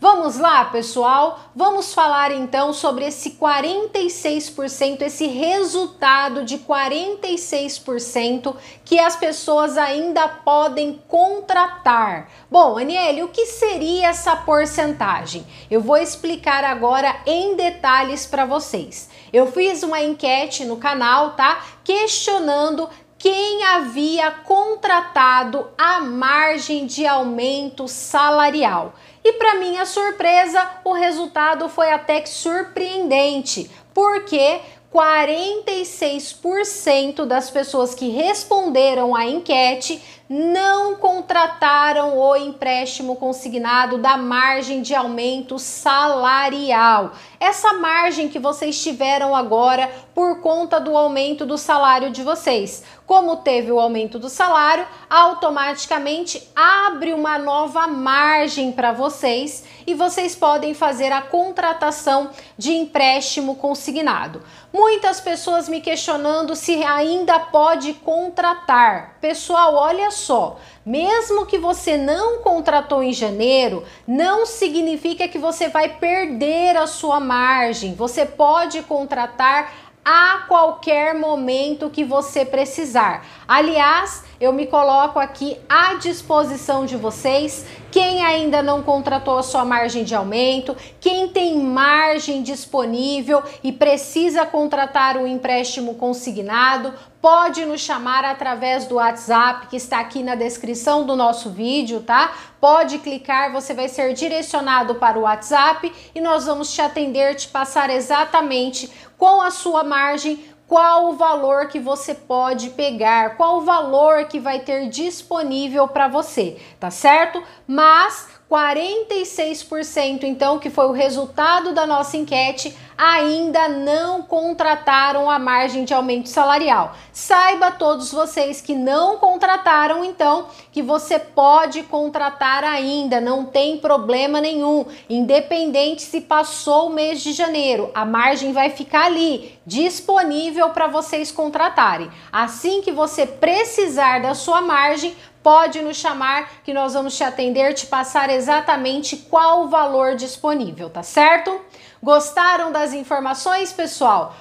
Vamos lá, pessoal? Vamos falar então sobre esse 46%, esse resultado de 46% que as pessoas ainda podem contratar. Bom, Aniele, o que seria essa porcentagem? Eu vou explicar agora em detalhes para vocês. Eu fiz uma enquete no canal, tá? Questionando quem havia contratado a margem de aumento salarial. E para minha surpresa, o resultado foi até que surpreendente, porque 46% das pessoas que responderam à enquete não contrataram o empréstimo consignado da margem de aumento salarial. Essa margem que vocês tiveram agora por conta do aumento do salário de vocês. Como teve o aumento do salário, automaticamente abre uma nova margem para vocês e vocês podem fazer a contratação de empréstimo consignado. Muitas pessoas me questionando se ainda pode contratar. Pessoal, olha só só, mesmo que você não contratou em janeiro, não significa que você vai perder a sua margem. Você pode contratar a qualquer momento que você precisar. Aliás, eu me coloco aqui à disposição de vocês quem ainda não contratou a sua margem de aumento, quem tem margem disponível e precisa contratar um empréstimo consignado, pode nos chamar através do WhatsApp que está aqui na descrição do nosso vídeo, tá? Pode clicar, você vai ser direcionado para o WhatsApp e nós vamos te atender, te passar exatamente com a sua margem qual o valor que você pode pegar, qual o valor que vai ter disponível para você, tá certo? Mas 46%, então, que foi o resultado da nossa enquete, ainda não contrataram a margem de aumento salarial. Saiba todos vocês que não contrataram, então, que você pode contratar ainda, não tem problema nenhum. Independente se passou o mês de janeiro, a margem vai ficar ali, disponível para vocês contratarem. Assim que você precisar da sua margem, pode nos chamar que nós vamos te atender, te passar exatamente qual o valor disponível, tá certo? Gostaram das informações, pessoal?